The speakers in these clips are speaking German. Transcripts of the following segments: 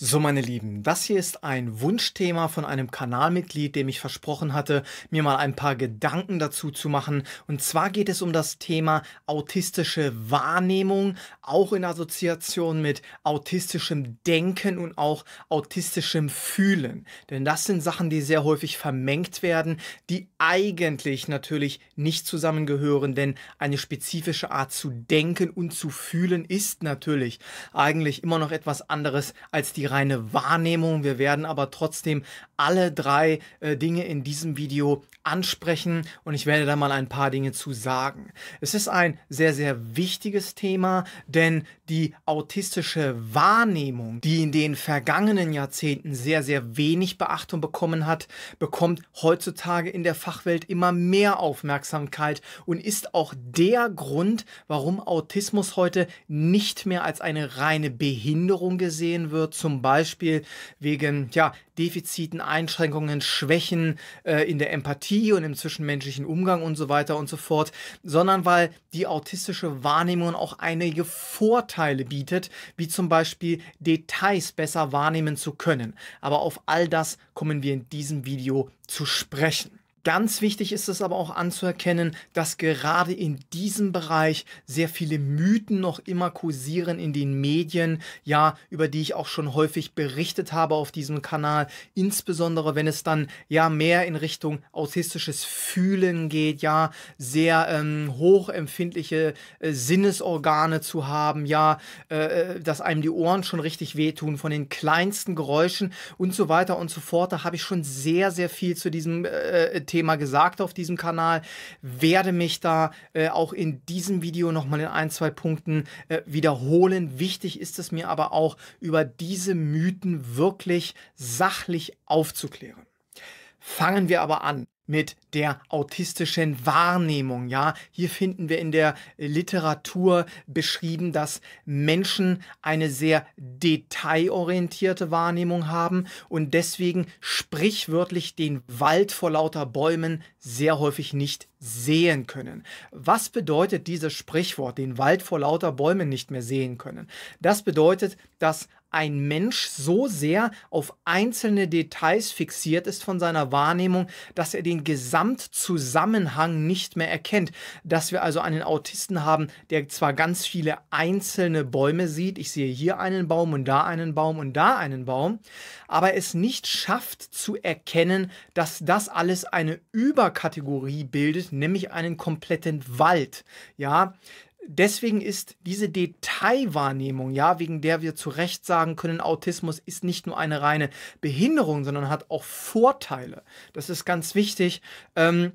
So, meine Lieben, das hier ist ein Wunschthema von einem Kanalmitglied, dem ich versprochen hatte, mir mal ein paar Gedanken dazu zu machen. Und zwar geht es um das Thema autistische Wahrnehmung, auch in Assoziation mit autistischem Denken und auch autistischem Fühlen. Denn das sind Sachen, die sehr häufig vermengt werden, die eigentlich natürlich nicht zusammengehören, denn eine spezifische Art zu denken und zu fühlen ist natürlich eigentlich immer noch etwas anderes als die reine Wahrnehmung. Wir werden aber trotzdem alle drei äh, Dinge in diesem Video ansprechen und ich werde da mal ein paar Dinge zu sagen. Es ist ein sehr, sehr wichtiges Thema, denn die autistische Wahrnehmung, die in den vergangenen Jahrzehnten sehr, sehr wenig Beachtung bekommen hat, bekommt heutzutage in der Fachwelt immer mehr Aufmerksamkeit und ist auch der Grund, warum Autismus heute nicht mehr als eine reine Behinderung gesehen wird, zum Beispiel wegen ja, Defiziten, Einschränkungen, Schwächen äh, in der Empathie und im zwischenmenschlichen Umgang und so weiter und so fort, sondern weil die autistische Wahrnehmung auch einige Vorteile bietet, wie zum Beispiel Details besser wahrnehmen zu können. Aber auf all das kommen wir in diesem Video zu sprechen. Ganz wichtig ist es aber auch anzuerkennen, dass gerade in diesem Bereich sehr viele Mythen noch immer kursieren in den Medien, ja, über die ich auch schon häufig berichtet habe auf diesem Kanal, insbesondere wenn es dann ja mehr in Richtung autistisches Fühlen geht, ja, sehr ähm, hochempfindliche äh, Sinnesorgane zu haben, ja, äh, äh dass einem die Ohren schon richtig wehtun von den kleinsten Geräuschen und so weiter und so fort. Da habe ich schon sehr, sehr viel zu diesem äh, äh Thema Thema gesagt auf diesem Kanal, werde mich da äh, auch in diesem Video nochmal in ein, zwei Punkten äh, wiederholen. Wichtig ist es mir aber auch, über diese Mythen wirklich sachlich aufzuklären. Fangen wir aber an mit der autistischen Wahrnehmung. Ja, hier finden wir in der Literatur beschrieben, dass Menschen eine sehr detailorientierte Wahrnehmung haben und deswegen sprichwörtlich den Wald vor lauter Bäumen sehr häufig nicht sehen können. Was bedeutet dieses Sprichwort, den Wald vor lauter Bäumen nicht mehr sehen können? Das bedeutet, dass ein Mensch so sehr auf einzelne Details fixiert ist von seiner Wahrnehmung, dass er den Gesamtzusammenhang nicht mehr erkennt. Dass wir also einen Autisten haben, der zwar ganz viele einzelne Bäume sieht, ich sehe hier einen Baum und da einen Baum und da einen Baum, aber es nicht schafft zu erkennen, dass das alles eine Überkategorie bildet, nämlich einen kompletten Wald. Ja, deswegen ist diese Detailwahrnehmung, ja, wegen der wir zu Recht sagen können, Autismus ist nicht nur eine reine Behinderung, sondern hat auch Vorteile. Das ist ganz wichtig. Ähm,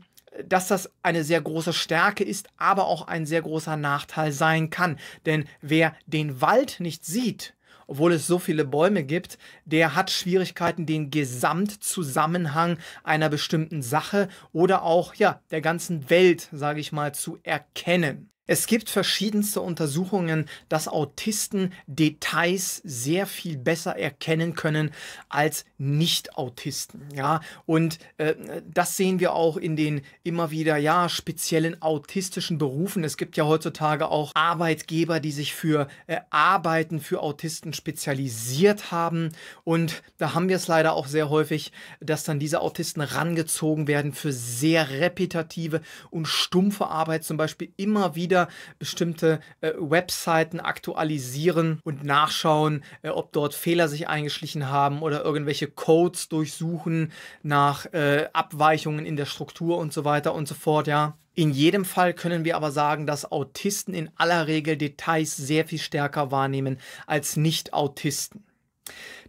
dass das eine sehr große Stärke ist, aber auch ein sehr großer Nachteil sein kann. Denn wer den Wald nicht sieht, obwohl es so viele Bäume gibt, der hat Schwierigkeiten, den Gesamtzusammenhang einer bestimmten Sache oder auch ja, der ganzen Welt, sage ich mal, zu erkennen. Es gibt verschiedenste Untersuchungen, dass Autisten Details sehr viel besser erkennen können als Nicht-Autisten. Ja? Und äh, das sehen wir auch in den immer wieder ja, speziellen autistischen Berufen. Es gibt ja heutzutage auch Arbeitgeber, die sich für äh, Arbeiten für Autisten spezialisiert haben. Und da haben wir es leider auch sehr häufig, dass dann diese Autisten rangezogen werden für sehr repetitive und stumpfe Arbeit, zum Beispiel immer wieder wieder bestimmte äh, Webseiten aktualisieren und nachschauen, äh, ob dort Fehler sich eingeschlichen haben oder irgendwelche Codes durchsuchen nach äh, Abweichungen in der Struktur und so weiter und so fort, ja. In jedem Fall können wir aber sagen, dass Autisten in aller Regel Details sehr viel stärker wahrnehmen als Nicht-Autisten.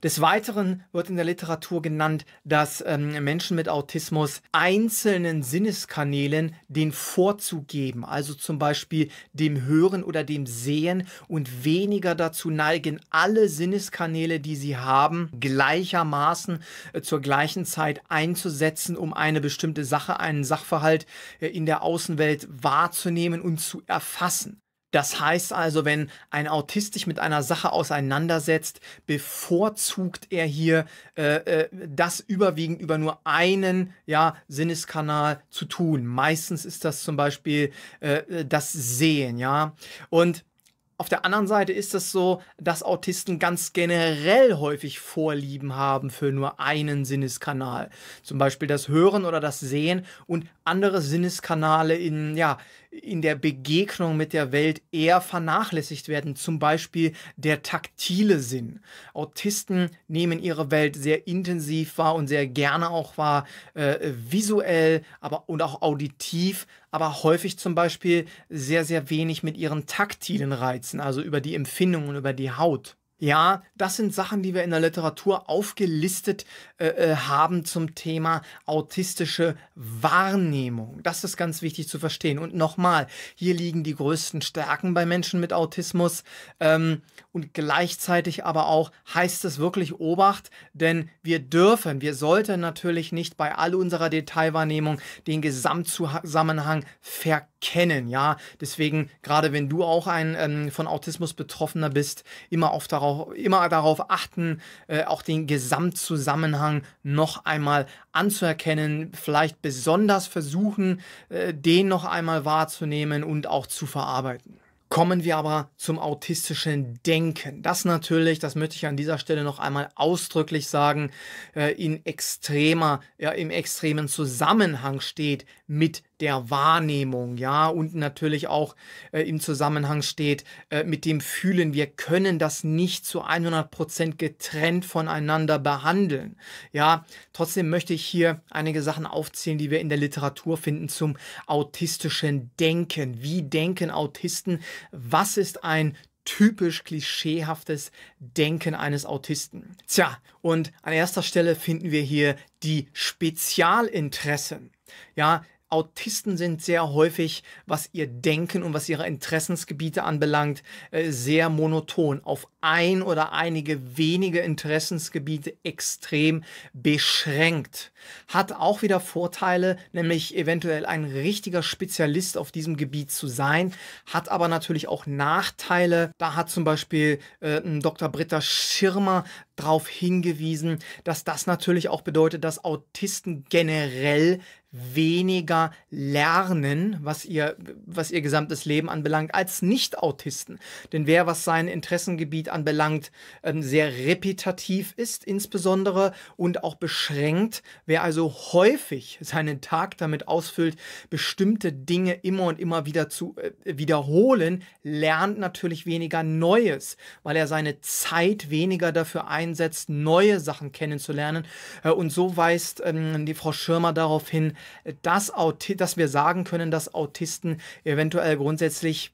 Des Weiteren wird in der Literatur genannt, dass ähm, Menschen mit Autismus einzelnen Sinneskanälen den Vorzug geben, also zum Beispiel dem Hören oder dem Sehen und weniger dazu neigen, alle Sinneskanäle, die sie haben, gleichermaßen äh, zur gleichen Zeit einzusetzen, um eine bestimmte Sache, einen Sachverhalt äh, in der Außenwelt wahrzunehmen und zu erfassen. Das heißt also, wenn ein Autist sich mit einer Sache auseinandersetzt, bevorzugt er hier äh, äh, das überwiegend über nur einen ja, Sinneskanal zu tun. Meistens ist das zum Beispiel äh, das Sehen, ja. Und auf der anderen Seite ist es so, dass Autisten ganz generell häufig Vorlieben haben für nur einen Sinneskanal. Zum Beispiel das Hören oder das Sehen und andere Sinneskanale in, ja, in der Begegnung mit der Welt eher vernachlässigt werden, zum Beispiel der taktile Sinn. Autisten nehmen ihre Welt sehr intensiv wahr und sehr gerne auch wahr, äh, visuell aber, und auch auditiv, aber häufig zum Beispiel sehr, sehr wenig mit ihren taktilen Reizen, also über die Empfindungen, über die Haut. Ja, das sind Sachen, die wir in der Literatur aufgelistet äh, äh, haben zum Thema autistische Wahrnehmung. Das ist ganz wichtig zu verstehen. Und nochmal, hier liegen die größten Stärken bei Menschen mit Autismus. Ähm, und gleichzeitig aber auch heißt es wirklich Obacht, denn wir dürfen, wir sollten natürlich nicht bei all unserer Detailwahrnehmung den Gesamtzusammenhang verkaufen kennen, ja. Deswegen, gerade wenn du auch ein ähm, von Autismus Betroffener bist, immer, auf darauf, immer darauf achten, äh, auch den Gesamtzusammenhang noch einmal anzuerkennen, vielleicht besonders versuchen, äh, den noch einmal wahrzunehmen und auch zu verarbeiten. Kommen wir aber zum autistischen Denken. Das natürlich, das möchte ich an dieser Stelle noch einmal ausdrücklich sagen, äh, in extremer, ja, im extremen Zusammenhang steht mit der Wahrnehmung, ja, und natürlich auch äh, im Zusammenhang steht äh, mit dem Fühlen. Wir können das nicht zu 100% Prozent getrennt voneinander behandeln, ja. Trotzdem möchte ich hier einige Sachen aufzählen, die wir in der Literatur finden zum autistischen Denken. Wie denken Autisten? Was ist ein typisch klischeehaftes Denken eines Autisten. Tja, und an erster Stelle finden wir hier die Spezialinteressen. Ja, Autisten sind sehr häufig, was ihr Denken und was ihre Interessensgebiete anbelangt, äh, sehr monoton, auf ein oder einige wenige Interessensgebiete extrem beschränkt. Hat auch wieder Vorteile, nämlich eventuell ein richtiger Spezialist auf diesem Gebiet zu sein, hat aber natürlich auch Nachteile. Da hat zum Beispiel äh, Dr. Britta Schirmer darauf hingewiesen, dass das natürlich auch bedeutet, dass Autisten generell weniger lernen, was ihr, was ihr gesamtes Leben anbelangt, als Nicht-Autisten. Denn wer, was sein Interessengebiet anbelangt, ähm, sehr repetitiv ist insbesondere und auch beschränkt, wer also häufig seinen Tag damit ausfüllt, bestimmte Dinge immer und immer wieder zu äh, wiederholen, lernt natürlich weniger Neues, weil er seine Zeit weniger dafür einsetzt, neue Sachen kennenzulernen. Äh, und so weist ähm, die Frau Schirmer darauf hin, dass, Auti dass wir sagen können, dass Autisten eventuell grundsätzlich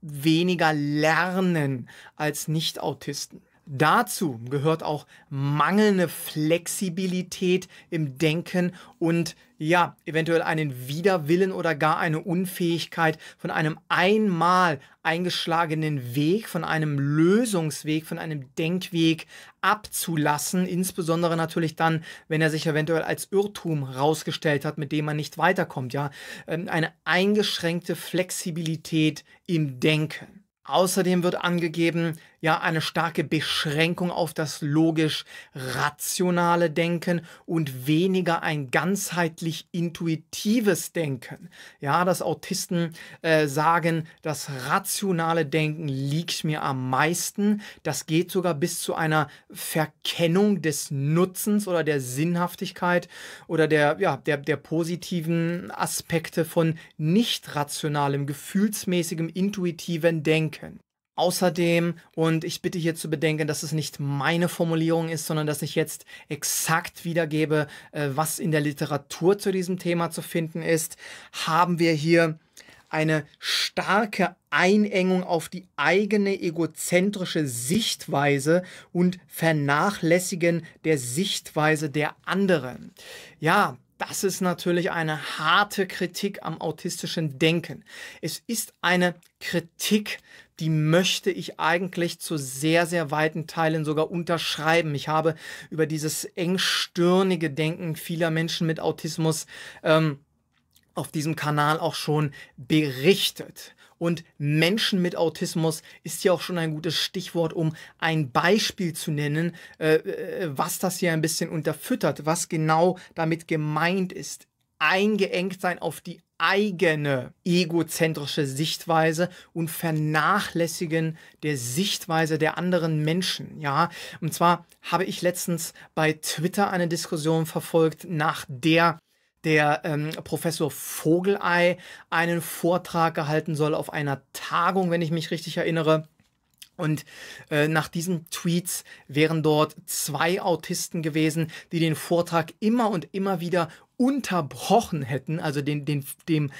weniger lernen als Nicht-Autisten. Dazu gehört auch mangelnde Flexibilität im Denken und ja, eventuell einen Widerwillen oder gar eine Unfähigkeit von einem einmal eingeschlagenen Weg, von einem Lösungsweg, von einem Denkweg abzulassen, insbesondere natürlich dann, wenn er sich eventuell als Irrtum rausgestellt hat, mit dem man nicht weiterkommt, ja, ähm, eine eingeschränkte Flexibilität im Denken. Außerdem wird angegeben, ja, eine starke Beschränkung auf das logisch-rationale Denken und weniger ein ganzheitlich intuitives Denken. Ja, dass Autisten äh, sagen, das rationale Denken liegt mir am meisten. Das geht sogar bis zu einer Verkennung des Nutzens oder der Sinnhaftigkeit oder der, ja, der, der positiven Aspekte von nicht rationalem, gefühlsmäßigem, intuitiven Denken können. Außerdem, und ich bitte hier zu bedenken, dass es nicht meine Formulierung ist, sondern dass ich jetzt exakt wiedergebe, äh, was in der Literatur zu diesem Thema zu finden ist, haben wir hier eine starke Einengung auf die eigene egozentrische Sichtweise und Vernachlässigen der Sichtweise der anderen. Ja, das ist natürlich eine harte Kritik am autistischen Denken. Es ist eine Kritik die möchte ich eigentlich zu sehr, sehr weiten Teilen sogar unterschreiben. Ich habe über dieses engstirnige Denken vieler Menschen mit Autismus ähm, auf diesem Kanal auch schon berichtet. Und Menschen mit Autismus ist ja auch schon ein gutes Stichwort, um ein Beispiel zu nennen, äh, äh was das hier ein bisschen unterfüttert, was genau damit gemeint ist. Eingeengt sein auf die eigene egozentrische Sichtweise und Vernachlässigen der Sichtweise der anderen Menschen. Ja, und zwar habe ich letztens bei Twitter eine Diskussion verfolgt, nach der der ähm, Professor Vogelei einen Vortrag gehalten soll auf einer Tagung, wenn ich mich richtig erinnere. Und äh, nach diesen Tweets wären dort zwei Autisten gewesen, die den Vortrag immer und immer wieder unterbrochen hätten, also den, den, dem,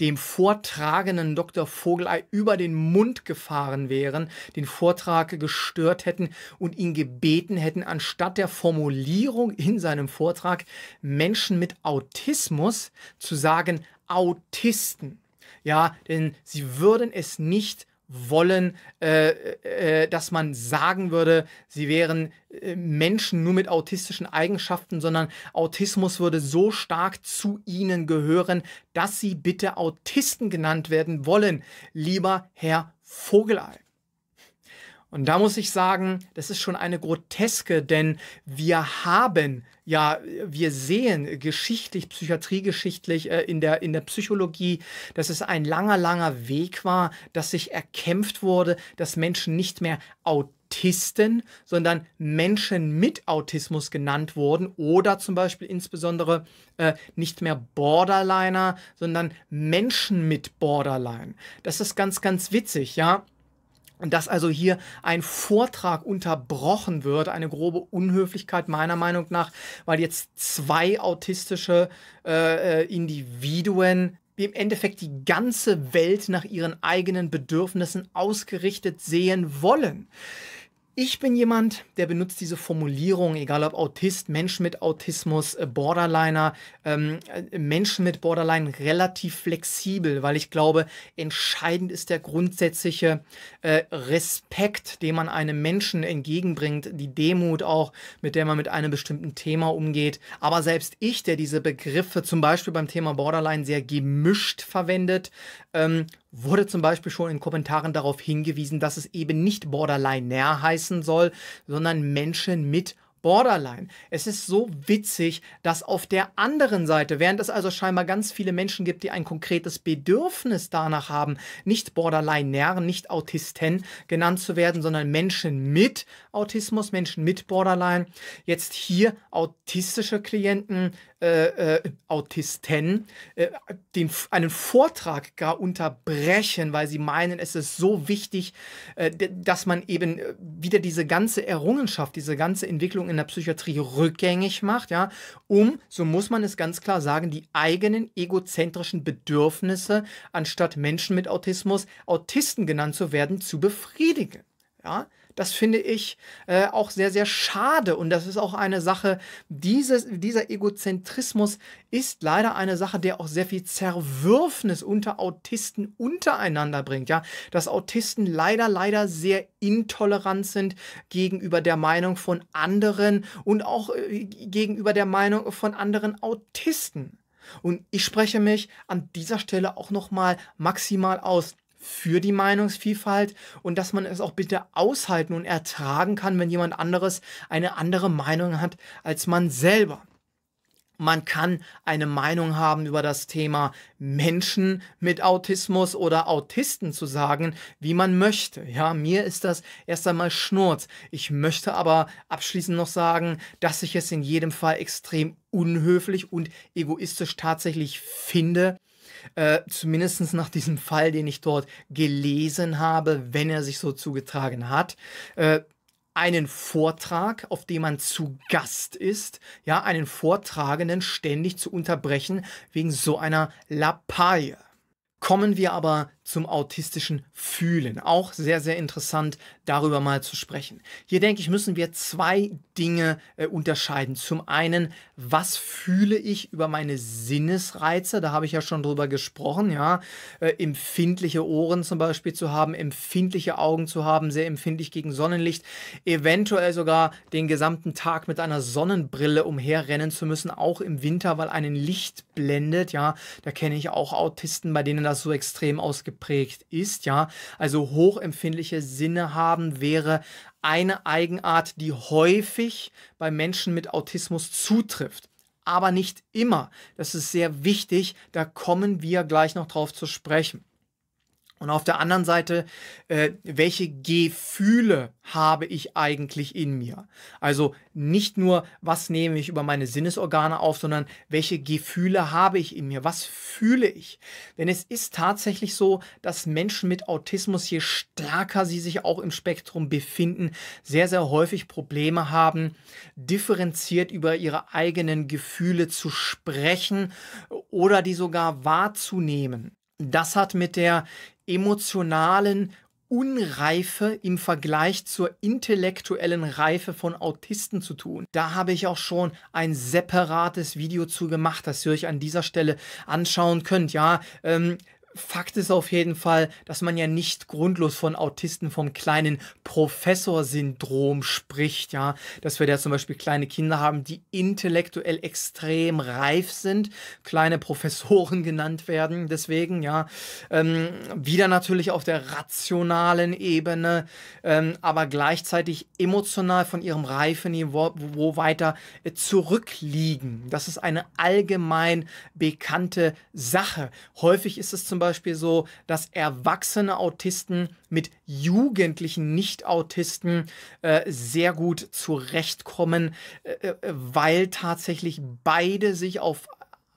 dem vortragenden Dr. Vogelei über den Mund gefahren wären, den Vortrag gestört hätten und ihn gebeten hätten, anstatt der Formulierung in seinem Vortrag Menschen mit Autismus zu sagen Autisten. Ja, denn sie würden es nicht wollen, äh, äh, äh, dass man sagen würde, sie wären äh, Menschen nur mit autistischen Eigenschaften, sondern Autismus würde so stark zu ihnen gehören, dass sie bitte Autisten genannt werden wollen, lieber Herr Vogelei. Und da muss ich sagen, das ist schon eine groteske, denn wir haben ja, wir sehen geschichtlich, psychiatriegeschichtlich äh, in, der, in der Psychologie, dass es ein langer, langer Weg war, dass sich erkämpft wurde, dass Menschen nicht mehr Autisten, sondern Menschen mit Autismus genannt wurden oder zum Beispiel insbesondere äh, nicht mehr Borderliner, sondern Menschen mit Borderline. Das ist ganz, ganz witzig, ja dass also hier ein Vortrag unterbrochen wird, eine grobe Unhöflichkeit meiner Meinung nach, weil jetzt zwei autistische äh, äh Individuen im Endeffekt die ganze Welt nach ihren eigenen Bedürfnissen ausgerichtet sehen wollen. Ich bin jemand, der benutzt diese Formulierung, egal ob Autist, Mensch mit Autismus, äh, Borderliner, ähm, äh, Menschen mit Borderline relativ flexibel, weil ich glaube, entscheidend ist der grundsätzliche äh, Respekt, den man einem Menschen entgegenbringt, die Demut auch, mit der man mit einem bestimmten Thema umgeht. Aber selbst ich, der diese Begriffe zum Beispiel beim Thema Borderline sehr gemischt verwendet, ähm, wurde zum Beispiel schon in Kommentaren darauf hingewiesen, dass es eben nicht borderline-näher heißen soll, sondern Menschen mit Borderline. Es ist so witzig, dass auf der anderen Seite, während es also scheinbar ganz viele Menschen gibt, die ein konkretes Bedürfnis danach haben, nicht Borderline-Nähr, nicht Autisten genannt zu werden, sondern Menschen mit Autismus, Menschen mit Borderline, jetzt hier autistische Klienten, äh, äh, Autisten, äh, den, einen Vortrag gar unterbrechen, weil sie meinen, es ist so wichtig, äh, dass man eben äh, wieder diese ganze Errungenschaft, diese ganze Entwicklung in der Psychiatrie rückgängig macht, ja, um, so muss man es ganz klar sagen, die eigenen egozentrischen Bedürfnisse, anstatt Menschen mit Autismus Autisten genannt zu werden, zu befriedigen. Ja. Das finde ich äh, auch sehr, sehr schade. Und das ist auch eine Sache, dieses, dieser Egozentrismus ist leider eine Sache, der auch sehr viel Zerwürfnis unter Autisten untereinander bringt. Ja, dass Autisten leider, leider sehr intolerant sind gegenüber der Meinung von anderen und auch äh, gegenüber der Meinung von anderen Autisten. Und ich spreche mich an dieser Stelle auch nochmal maximal aus für die Meinungsvielfalt und dass man es auch bitte aushalten und ertragen kann, wenn jemand anderes eine andere Meinung hat als man selber. Man kann eine Meinung haben über das Thema Menschen mit Autismus oder Autisten zu sagen, wie man möchte. Ja, mir ist das erst einmal Schnurz. Ich möchte aber abschließend noch sagen, dass ich es in jedem Fall extrem unhöflich und egoistisch tatsächlich finde, äh, zumindest nach diesem Fall, den ich dort gelesen habe, wenn er sich so zugetragen hat, äh, einen Vortrag, auf dem man zu Gast ist, ja, einen Vortragenden ständig zu unterbrechen wegen so einer Lappalie. Kommen wir aber zum autistischen Fühlen. Auch sehr, sehr interessant, darüber mal zu sprechen. Hier denke ich, müssen wir zwei Dinge äh, unterscheiden. Zum einen, was fühle ich über meine Sinnesreize? Da habe ich ja schon drüber gesprochen, ja. Äh, empfindliche Ohren zum Beispiel zu haben, empfindliche Augen zu haben, sehr empfindlich gegen Sonnenlicht, eventuell sogar den gesamten Tag mit einer Sonnenbrille umherrennen zu müssen, auch im Winter, weil einen Licht blendet, ja. Da kenne ich auch Autisten, bei denen das so extrem ausgeprägt geprägt ist, ja. Also hochempfindliche Sinne haben wäre eine Eigenart, die häufig bei Menschen mit Autismus zutrifft aber nicht immer. Das ist sehr wichtig. Da kommen wir gleich noch drauf zu sprechen. Und auf der anderen Seite, äh, welche Gefühle habe ich eigentlich in mir? Also nicht nur, was nehme ich über meine Sinnesorgane auf, sondern welche Gefühle habe ich in mir? Was fühle ich? Denn es ist tatsächlich so, dass Menschen mit Autismus, je stärker sie sich auch im Spektrum befinden, sehr, sehr häufig Probleme haben, differenziert über ihre eigenen Gefühle zu sprechen oder die sogar wahrzunehmen. Das hat mit der emotionalen Unreife im Vergleich zur intellektuellen Reife von Autisten zu tun. Da habe ich auch schon ein separates Video zu gemacht, das ihr euch an dieser Stelle anschauen könnt. Ja, ähm, Fakt ist auf jeden Fall, dass man ja nicht grundlos von Autisten vom kleinen Professorsyndrom spricht, ja. Dass wir da zum Beispiel kleine Kinder haben, die intellektuell extrem reif sind, kleine Professoren genannt werden, deswegen, ja. Ähm, wieder natürlich auf der rationalen Ebene, ähm, aber gleichzeitig emotional von ihrem Reifeniveau wo weiter äh, zurückliegen. Das ist eine allgemein bekannte Sache. Häufig ist es zum Beispiel Beispiel so, dass erwachsene Autisten mit jugendlichen Nicht-Autisten äh, sehr gut zurechtkommen, äh, äh, weil tatsächlich beide sich auf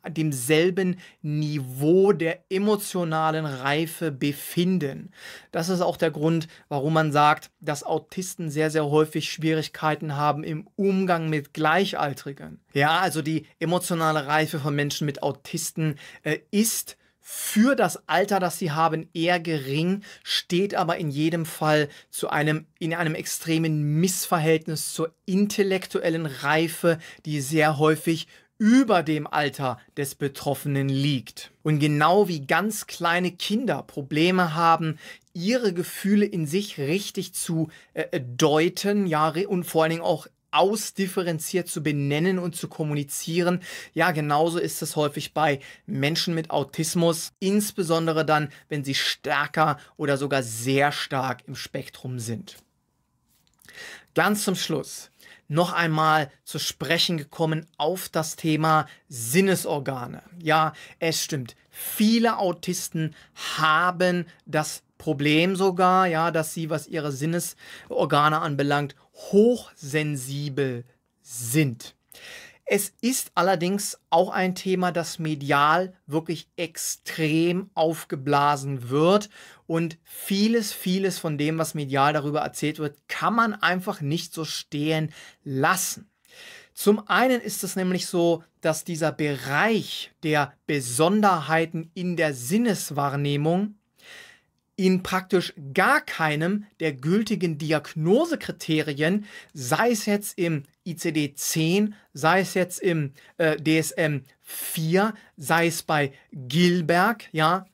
demselben Niveau der emotionalen Reife befinden. Das ist auch der Grund, warum man sagt, dass Autisten sehr, sehr häufig Schwierigkeiten haben im Umgang mit Gleichaltrigen. Ja, also die emotionale Reife von Menschen mit Autisten äh, ist für das Alter, das sie haben, eher gering, steht aber in jedem Fall zu einem, in einem extremen Missverhältnis zur intellektuellen Reife, die sehr häufig über dem Alter des Betroffenen liegt. Und genau wie ganz kleine Kinder Probleme haben, ihre Gefühle in sich richtig zu äh, äh deuten, ja, und vor allen Dingen auch ausdifferenziert zu benennen und zu kommunizieren. Ja, genauso ist es häufig bei Menschen mit Autismus, insbesondere dann, wenn sie stärker oder sogar sehr stark im Spektrum sind. Ganz zum Schluss noch einmal zu sprechen gekommen auf das Thema Sinnesorgane. Ja, es stimmt. Viele Autisten haben das Problem sogar, ja, dass sie, was ihre Sinnesorgane anbelangt, hochsensibel sind. Es ist allerdings auch ein Thema, das medial wirklich extrem aufgeblasen wird und vieles, vieles von dem, was medial darüber erzählt wird, kann man einfach nicht so stehen lassen. Zum einen ist es nämlich so, dass dieser Bereich der Besonderheiten in der Sinneswahrnehmung in praktisch gar keinem der gültigen Diagnosekriterien, sei es jetzt im ICD-10, sei es jetzt im äh, DSM-4, sei es bei Gilberg, ja,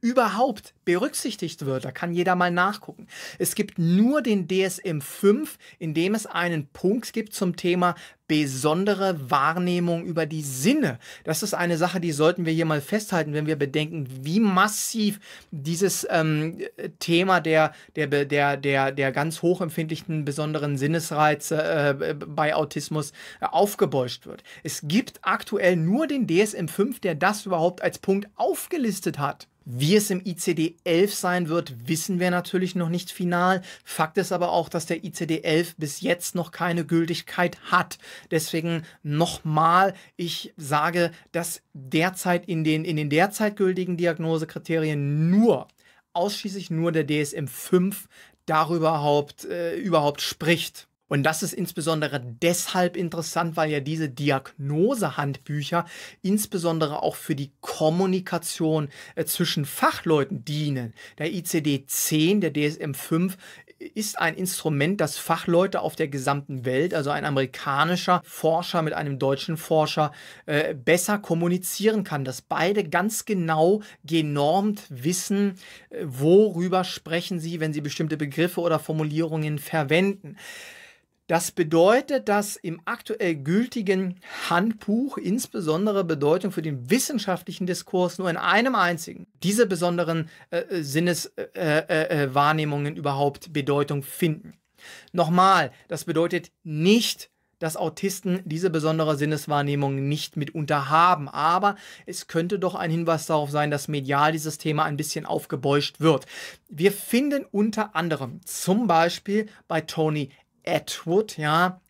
überhaupt berücksichtigt wird. Da kann jeder mal nachgucken. Es gibt nur den DSM 5, in dem es einen Punkt gibt zum Thema besondere Wahrnehmung über die Sinne. Das ist eine Sache, die sollten wir hier mal festhalten, wenn wir bedenken, wie massiv dieses ähm, Thema der, der, der, der, der ganz hochempfindlichen besonderen Sinnesreize äh, bei Autismus äh, aufgebäuscht wird. Es gibt aktuell nur den DSM 5, der das überhaupt als Punkt aufgelistet hat. Wie es im ICD-11 sein wird, wissen wir natürlich noch nicht final. Fakt ist aber auch, dass der ICD-11 bis jetzt noch keine Gültigkeit hat. Deswegen nochmal, ich sage, dass derzeit in den, in den derzeit gültigen Diagnosekriterien nur, ausschließlich nur der DSM-5 darüber überhaupt, äh, überhaupt spricht. Und das ist insbesondere deshalb interessant, weil ja diese Diagnosehandbücher insbesondere auch für die Kommunikation äh, zwischen Fachleuten dienen. Der ICD-10, der DSM-5 ist ein Instrument, das Fachleute auf der gesamten Welt, also ein amerikanischer Forscher mit einem deutschen Forscher, äh, besser kommunizieren kann, dass beide ganz genau genormt wissen, äh, worüber sprechen sie, wenn sie bestimmte Begriffe oder Formulierungen verwenden. Das bedeutet, dass im aktuell gültigen Handbuch insbesondere Bedeutung für den wissenschaftlichen Diskurs nur in einem einzigen, diese besonderen äh, äh Sinneswahrnehmungen äh, äh, äh überhaupt Bedeutung finden. Nochmal, das bedeutet nicht, dass Autisten diese besondere Sinneswahrnehmung nicht mitunter haben. Aber es könnte doch ein Hinweis darauf sein, dass medial dieses Thema ein bisschen aufgebäuscht wird. Wir finden unter anderem zum Beispiel bei Tony Atwood, ja,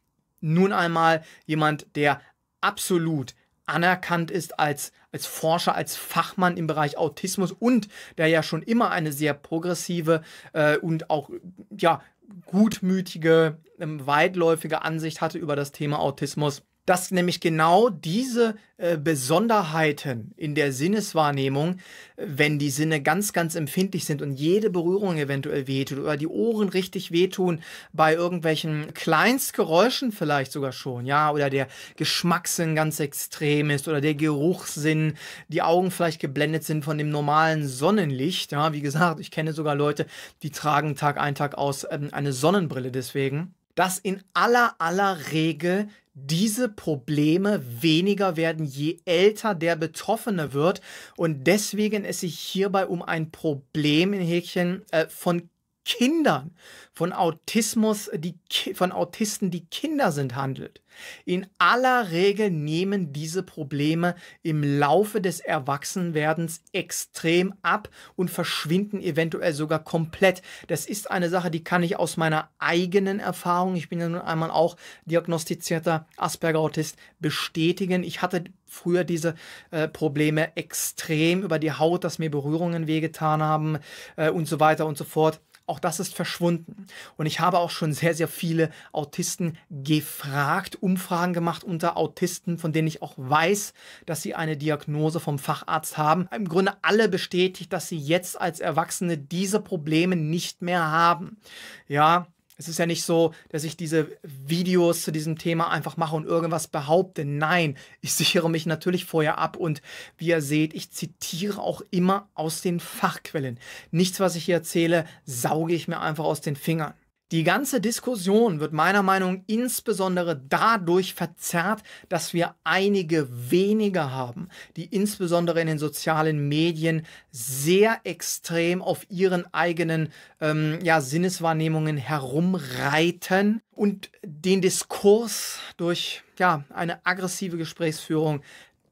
nun einmal jemand, der absolut anerkannt ist als, als Forscher, als Fachmann im Bereich Autismus und der ja schon immer eine sehr progressive äh, und auch ja, gutmütige, ähm, weitläufige Ansicht hatte über das Thema Autismus dass nämlich genau diese äh, Besonderheiten in der Sinneswahrnehmung, äh, wenn die Sinne ganz, ganz empfindlich sind und jede Berührung eventuell wehtut oder die Ohren richtig wehtun bei irgendwelchen Kleinstgeräuschen vielleicht sogar schon, ja, oder der Geschmackssinn ganz extrem ist oder der Geruchssinn, die Augen vielleicht geblendet sind von dem normalen Sonnenlicht, ja, wie gesagt, ich kenne sogar Leute, die tragen Tag ein, Tag aus ähm, eine Sonnenbrille deswegen dass in aller aller Regel diese Probleme weniger werden, je älter der Betroffene wird. Und deswegen es sich hierbei um ein Problem in Häkchen äh, von Kindern, von Autismus, die, von Autisten, die Kinder sind, handelt. In aller Regel nehmen diese Probleme im Laufe des Erwachsenwerdens extrem ab und verschwinden eventuell sogar komplett. Das ist eine Sache, die kann ich aus meiner eigenen Erfahrung, ich bin ja nun einmal auch diagnostizierter Asperger-Autist, bestätigen. Ich hatte früher diese äh, Probleme extrem über die Haut, dass mir Berührungen wehgetan haben äh, und so weiter und so fort. Auch das ist verschwunden. Und ich habe auch schon sehr, sehr viele Autisten gefragt, Umfragen gemacht unter Autisten, von denen ich auch weiß, dass sie eine Diagnose vom Facharzt haben. Im Grunde alle bestätigt, dass sie jetzt als Erwachsene diese Probleme nicht mehr haben. Ja, es ist ja nicht so, dass ich diese Videos zu diesem Thema einfach mache und irgendwas behaupte. Nein, ich sichere mich natürlich vorher ab und wie ihr seht, ich zitiere auch immer aus den Fachquellen. Nichts, was ich hier erzähle, sauge ich mir einfach aus den Fingern. Die ganze Diskussion wird meiner Meinung nach insbesondere dadurch verzerrt, dass wir einige wenige haben, die insbesondere in den sozialen Medien sehr extrem auf ihren eigenen ähm, ja, Sinneswahrnehmungen herumreiten und den Diskurs durch ja, eine aggressive Gesprächsführung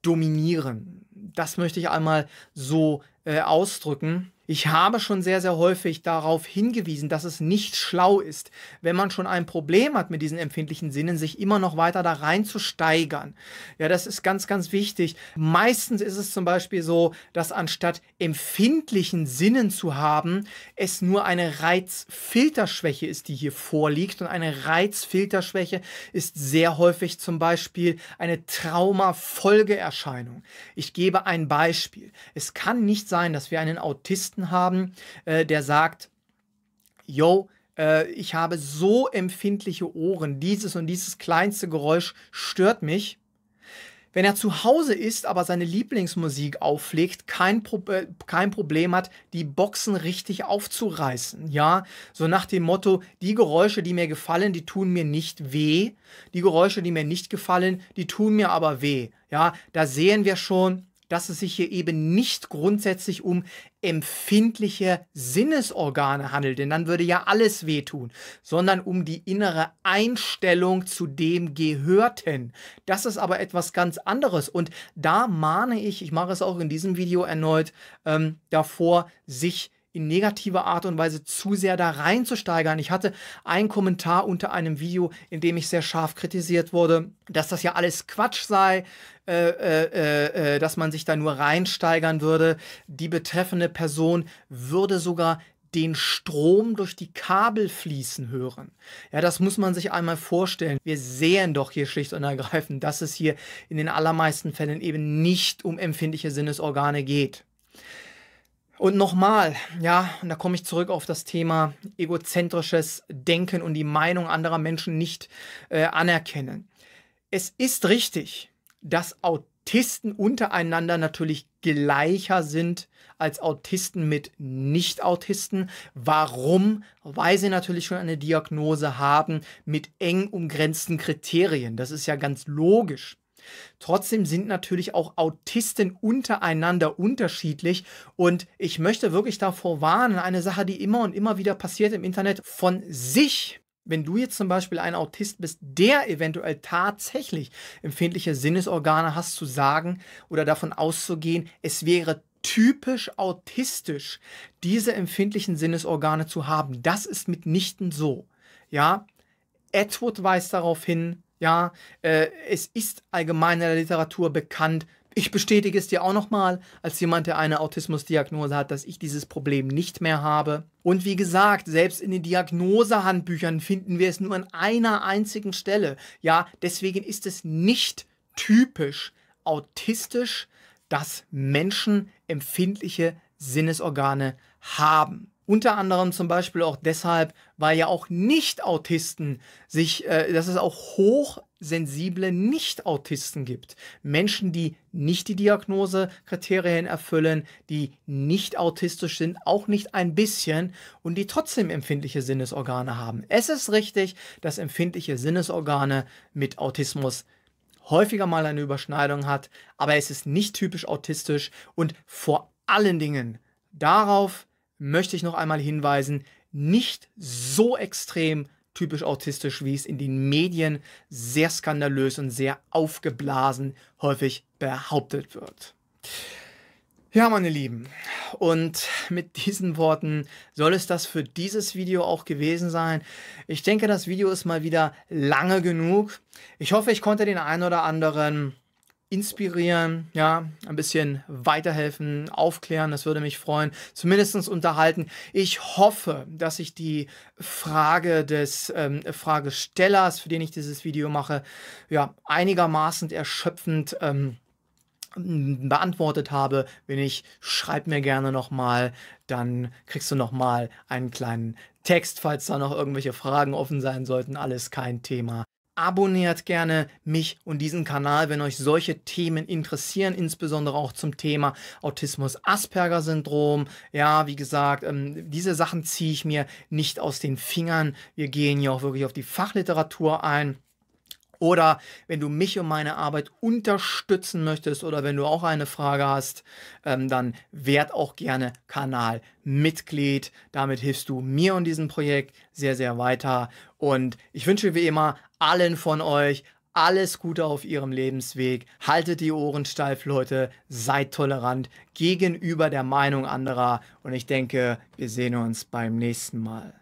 dominieren. Das möchte ich einmal so äh, ausdrücken. Ich habe schon sehr, sehr häufig darauf hingewiesen, dass es nicht schlau ist, wenn man schon ein Problem hat mit diesen empfindlichen Sinnen, sich immer noch weiter da rein zu steigern. Ja, das ist ganz, ganz wichtig. Meistens ist es zum Beispiel so, dass anstatt empfindlichen Sinnen zu haben, es nur eine Reizfilterschwäche ist, die hier vorliegt. Und eine Reizfilterschwäche ist sehr häufig zum Beispiel eine Traumafolgeerscheinung. Ich gebe ein Beispiel. Es kann nicht sein, sein, dass wir einen Autisten haben, äh, der sagt, yo, äh, ich habe so empfindliche Ohren, dieses und dieses kleinste Geräusch stört mich. Wenn er zu Hause ist, aber seine Lieblingsmusik auflegt, kein, Pro äh, kein Problem hat, die Boxen richtig aufzureißen. Ja, so nach dem Motto, die Geräusche, die mir gefallen, die tun mir nicht weh. Die Geräusche, die mir nicht gefallen, die tun mir aber weh. Ja, da sehen wir schon, dass es sich hier eben nicht grundsätzlich um empfindliche Sinnesorgane handelt, denn dann würde ja alles wehtun, sondern um die innere Einstellung zu dem Gehörten. Das ist aber etwas ganz anderes und da mahne ich, ich mache es auch in diesem Video erneut, ähm, davor, sich zu in negativer Art und Weise zu sehr da reinzusteigern. Ich hatte einen Kommentar unter einem Video, in dem ich sehr scharf kritisiert wurde, dass das ja alles Quatsch sei, äh, äh, äh, äh, dass man sich da nur reinsteigern würde. Die betreffende Person würde sogar den Strom durch die Kabel fließen hören. Ja, das muss man sich einmal vorstellen. Wir sehen doch hier schlicht und ergreifend, dass es hier in den allermeisten Fällen eben nicht um empfindliche Sinnesorgane geht. Und nochmal, ja, und da komme ich zurück auf das Thema egozentrisches Denken und die Meinung anderer Menschen nicht äh, anerkennen. Es ist richtig, dass Autisten untereinander natürlich gleicher sind als Autisten mit Nicht-Autisten. Warum? Weil sie natürlich schon eine Diagnose haben mit eng umgrenzten Kriterien. Das ist ja ganz logisch. Trotzdem sind natürlich auch Autisten untereinander unterschiedlich und ich möchte wirklich davor warnen, eine Sache, die immer und immer wieder passiert im Internet, von sich wenn du jetzt zum Beispiel ein Autist bist, der eventuell tatsächlich empfindliche Sinnesorgane hast, zu sagen oder davon auszugehen, es wäre typisch autistisch, diese empfindlichen Sinnesorgane zu haben. Das ist mitnichten so. Ja, Edward weist darauf hin, ja, äh, es ist allgemein in der Literatur bekannt. Ich bestätige es dir auch nochmal, als jemand, der eine Autismusdiagnose hat, dass ich dieses Problem nicht mehr habe. Und wie gesagt, selbst in den Diagnosehandbüchern finden wir es nur an einer einzigen Stelle. Ja, deswegen ist es nicht typisch autistisch, dass Menschen empfindliche Sinnesorgane haben. Unter anderem zum Beispiel auch deshalb, weil ja auch Nicht-Autisten sich, äh, dass es auch hochsensible Nicht-Autisten gibt. Menschen, die nicht die Diagnosekriterien erfüllen, die nicht autistisch sind, auch nicht ein bisschen und die trotzdem empfindliche Sinnesorgane haben. Es ist richtig, dass empfindliche Sinnesorgane mit Autismus häufiger mal eine Überschneidung hat, aber es ist nicht typisch autistisch und vor allen Dingen darauf möchte ich noch einmal hinweisen, nicht so extrem typisch autistisch, wie es in den Medien sehr skandalös und sehr aufgeblasen häufig behauptet wird. Ja, meine Lieben, und mit diesen Worten soll es das für dieses Video auch gewesen sein. Ich denke, das Video ist mal wieder lange genug. Ich hoffe, ich konnte den einen oder anderen inspirieren, ja, ein bisschen weiterhelfen, aufklären, das würde mich freuen, zumindest unterhalten. Ich hoffe, dass ich die Frage des ähm, Fragestellers, für den ich dieses Video mache, ja, einigermaßen erschöpfend ähm, beantwortet habe. Wenn ich, schreib mir gerne nochmal, dann kriegst du nochmal einen kleinen Text, falls da noch irgendwelche Fragen offen sein sollten. Alles kein Thema. Abonniert gerne mich und diesen Kanal, wenn euch solche Themen interessieren, insbesondere auch zum Thema Autismus, Asperger-Syndrom. Ja, wie gesagt, ähm, diese Sachen ziehe ich mir nicht aus den Fingern. Wir gehen hier auch wirklich auf die Fachliteratur ein. Oder wenn du mich und meine Arbeit unterstützen möchtest oder wenn du auch eine Frage hast, ähm, dann werd auch gerne Kanalmitglied. Damit hilfst du mir und diesem Projekt sehr, sehr weiter. Und ich wünsche wie immer allen von euch alles Gute auf ihrem Lebensweg. Haltet die Ohren steif, Leute. Seid tolerant gegenüber der Meinung anderer. Und ich denke, wir sehen uns beim nächsten Mal.